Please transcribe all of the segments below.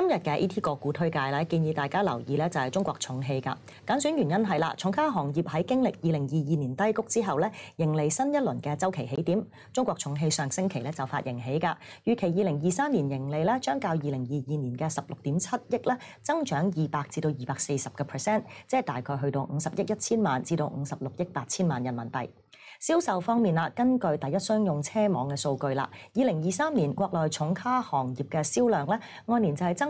今日嘅 ET 股股推介咧，建議大家留意咧，就係中國重汽噶。揀選原因係啦，重卡行業喺經歷二零二二年低谷之後咧，迎嚟新一輪嘅周期起點。中國重汽上星期咧就發盈起噶，預期二零二三年盈利咧將較二零二二年嘅十六點七億咧增長二百至到二百四十嘅 percent，即係大概去到五十億一千萬至到五十六億八千萬人民幣。銷售方面啦，根據第一商用車網嘅數據啦，二零二三年國內重卡行業嘅銷量咧按年就係增。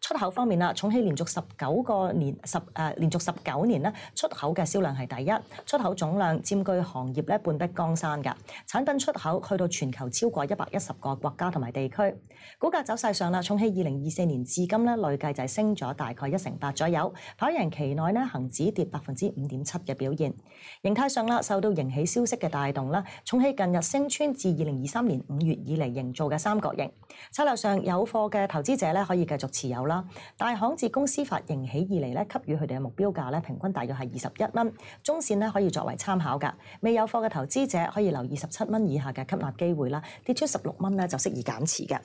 出口方面啦，重慶連續十九個年十誒連續十九年咧出口嘅銷量係第一，出口總量佔據行業咧半壁江山㗎。產品出口去到全球超過一百一十個國家同埋地區。股價走勢上啦，重慶二零二四年至今咧累計就係升咗大概一成八左右。跑贏期內咧恆指跌百分之五點七嘅表現。形態上啦，受到營起消息嘅帶動啦，重慶近日升穿至二零二三年五月以嚟營造嘅三角形。策略上有貨嘅投資者咧可以繼續持有。有啦，大行自公司法營起以嚟咧，給予佢哋嘅目標價咧，平均大約係二十一蚊。中線咧可以作為參考㗎。未有貨嘅投資者可以留二十七蚊以下嘅吸納機會啦。跌出十六蚊咧就適宜減持嘅。